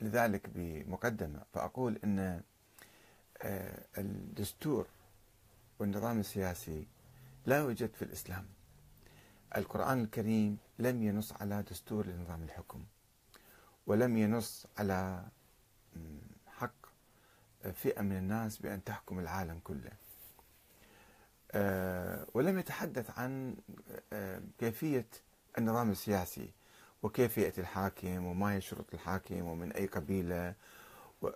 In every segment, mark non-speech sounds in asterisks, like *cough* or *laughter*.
لذلك بمقدمة فأقول أن آه، الدستور والنظام السياسي لا يوجد في الإسلام القرآن الكريم لم ينص على دستور لنظام الحكم ولم ينص على حق آه، فئة من الناس بأن تحكم العالم كله آه، ولم يتحدث عن كيفية النظام السياسي وكيف يأتي الحاكم وما هي شروط الحاكم ومن أي قبيلة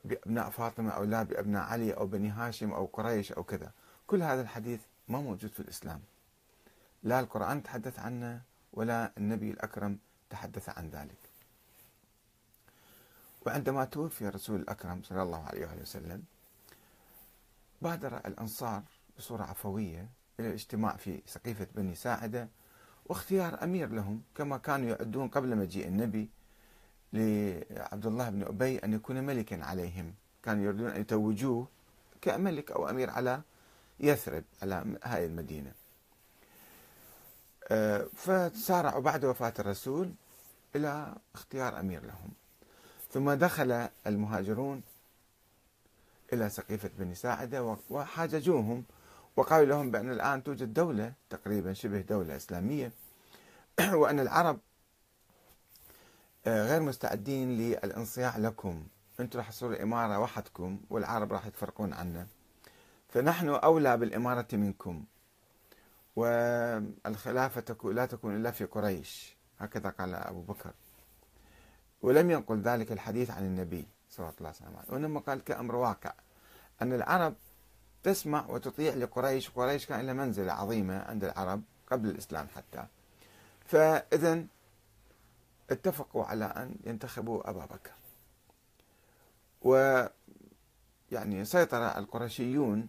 بأبناء فاطمة أو لا بأبناء علي أو بني هاشم أو قريش أو كذا كل هذا الحديث ما موجود في الإسلام لا القرآن تحدث عنه ولا النبي الأكرم تحدث عن ذلك وعندما توفي الرسول الأكرم صلى الله عليه وسلم بادر الأنصار بصورة عفوية إلى الاجتماع في سقيفة بني ساعدة واختيار أمير لهم كما كانوا يعدون قبل مجيء النبي لعبد الله بن أبي أن يكون ملكا عليهم كانوا يريدون أن يتوجوه كملك أو أمير على يثرب على هذه المدينة آه، فتسارعوا بعد وفاة الرسول إلى اختيار أمير لهم ثم دخل المهاجرون إلى سقيفة بني ساعدة وحاججوهم وقالوا لهم بأن الآن توجد دولة تقريبا شبه دولة إسلامية *clears throat* وأن العرب آه، غير مستعدين للانصياع لكم أنتم راح تصيروا إمارة وحدكم والعرب راح يتفرقون عنا فنحن أولى بالإمارة منكم والخلافة لا تكون إلا في قريش هكذا قال أبو بكر ولم ينقل ذلك الحديث عن النبي صلى الله عليه وسلم وإنما قال كأمر واقع أن العرب تسمع وتطيع لقريش قريش كان لها منزلة عظيمة عند العرب قبل الإسلام حتى فإذا اتفقوا على أن ينتخبوا أبا بكر و يعني سيطر القرشيون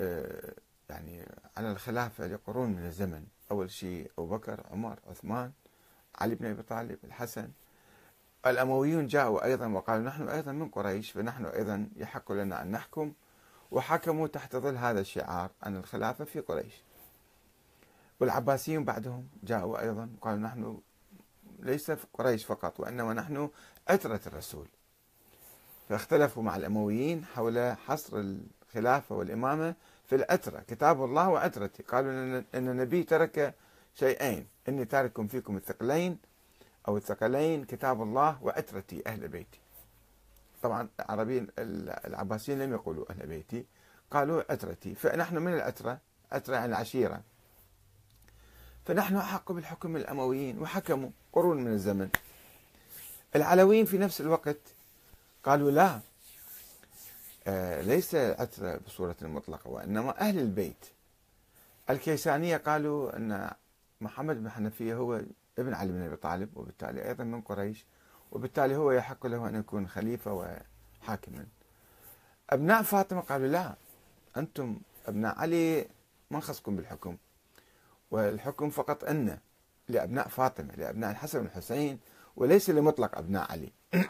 آه، يعني على الخلافة لقرون من الزمن أول شيء أبو بكر عمر عثمان علي بن أبي طالب الحسن الأمويون جاءوا أيضا وقالوا نحن أيضا من قريش فنحن أيضا يحق لنا أن نحكم وحكموا تحت ظل هذا الشعار أن الخلافة في قريش والعباسيون بعدهم جاءوا أيضا قالوا نحن ليس في قريش فقط وإنما نحن أترة الرسول فاختلفوا مع الأمويين حول حصر الخلافة والإمامة في الأترة كتاب الله وأترتي قالوا أن النبي ترك شيئين إني تارك فيكم الثقلين أو الثقلين كتاب الله وأترتي أهل بيتي طبعا العربيين العباسيين لم يقولوا أهل بيتي قالوا أترتي فنحن من الأترة أترة عن يعني العشيرة فنحن أحق بالحكم الأمويين وحكموا قرون من الزمن العلويين في نفس الوقت قالوا لا آه، ليس العترة بصورة مطلقة وإنما أهل البيت الكيسانية قالوا أن محمد بن حنفية هو ابن علي بن أبي طالب وبالتالي أيضا من قريش وبالتالي هو يحق له أن يكون خليفة وحاكما أبناء فاطمة قالوا لا أنتم أبناء علي ما خصكم بالحكم والحكم فقط أن لأبناء فاطمة لأبناء الحسن والحسين وليس لمطلق أبناء علي *coughs*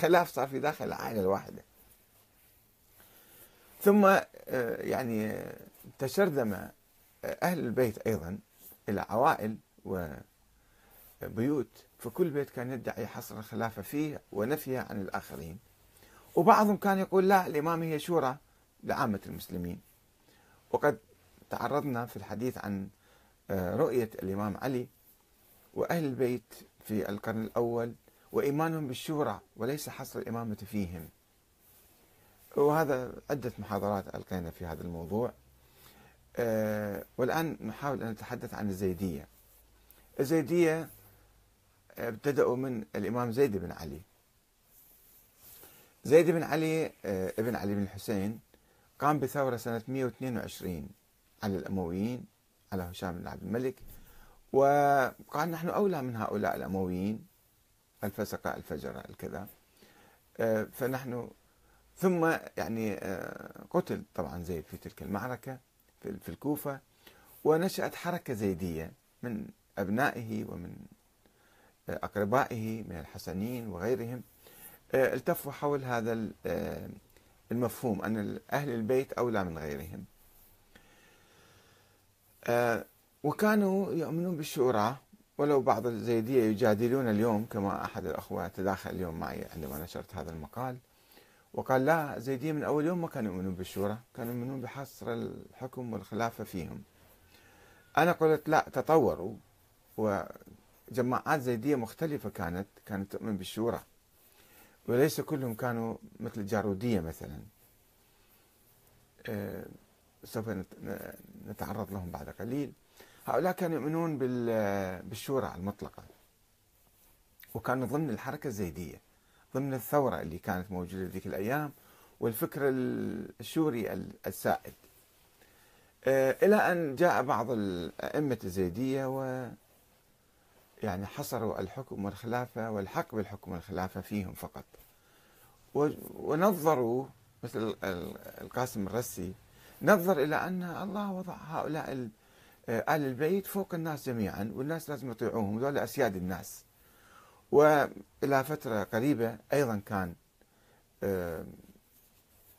خلاف صار في داخل العائلة الواحدة ثم آه، يعني آه، تشرذم آه، أهل البيت أيضا إلى عوائل و بيوت فكل بيت كان يدعي حصر الخلافة فيه ونفيه عن الآخرين وبعضهم كان يقول لا الإمامة هي شورى لعامة المسلمين وقد تعرضنا في الحديث عن آه، رؤية الإمام علي وأهل البيت في القرن الأول وإيمانهم بالشورى وليس حصر الإمامة فيهم وهذا عدة محاضرات ألقينا في هذا الموضوع آه، والآن نحاول أن نتحدث عن الزيدية الزيدية ابتدأوا من الإمام زيد بن علي زيد بن علي آه، ابن علي بن الحسين قام بثورة سنة 122 على الأمويين على هشام بن عبد الملك وقال نحن أولى من هؤلاء الأمويين الفسقة الفجرة الكذا آه، فنحن ثم يعني آه، قتل طبعا زيد في تلك المعركة في الكوفة ونشأت حركة زيدية من أبنائه ومن أقربائه من الحسنيين وغيرهم آه، التفوا حول هذا آه، المفهوم أن أهل البيت أولى من غيرهم آه، وكانوا يؤمنون بالشورى ولو بعض الزيدية يجادلون اليوم كما أحد الأخوة تداخل اليوم معي عندما نشرت هذا المقال وقال لا الزيدية من أول يوم ما كانوا يؤمنون بالشورى كانوا يؤمنون بحصر الحكم والخلافة فيهم أنا قلت لا تطوروا جماعات زيدية مختلفة كانت كانت تؤمن بالشورى وليس كلهم كانوا مثل الجارودية مثلا آه، سوف نتعرض لهم بعد قليل هؤلاء كانوا يؤمنون بالشورى المطلقة وكانوا ضمن الحركة الزيدية ضمن الثورة اللي كانت موجودة ذيك الأيام والفكر الشوري السائد آه، إلى أن جاء بعض الأئمة الزيدية و يعني حصروا الحكم والخلافة والحق بالحكم والخلافة فيهم فقط ونظروا مثل القاسم الرسي نظر إلى أن الله وضع هؤلاء آل البيت فوق الناس جميعا والناس لازم يطيعوهم ذول أسياد الناس وإلى فترة قريبة أيضا كان آه،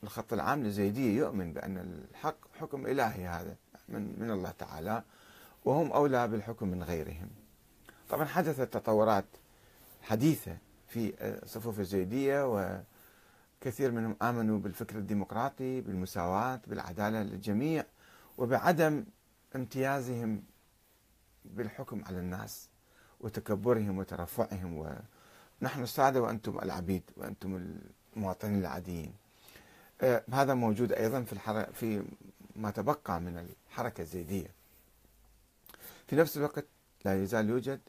الخط العام للزيدية يؤمن بأن الحق حكم إلهي هذا من, من الله تعالى وهم أولى بالحكم من غيرهم طبعا حدثت تطورات حديثة في الصفوف الزيدية وكثير منهم آمنوا بالفكر الديمقراطي بالمساواة بالعدالة للجميع وبعدم امتيازهم بالحكم على الناس وتكبرهم وترفعهم ونحن السادة وأنتم العبيد وأنتم المواطنين العاديين آه، هذا موجود أيضا في, الحر... في ما تبقى من الحركة الزيدية في نفس الوقت لا يزال يوجد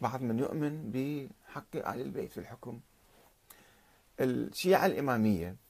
بعض من يؤمن بحق آل البيت في الحكم الشيعة الإمامية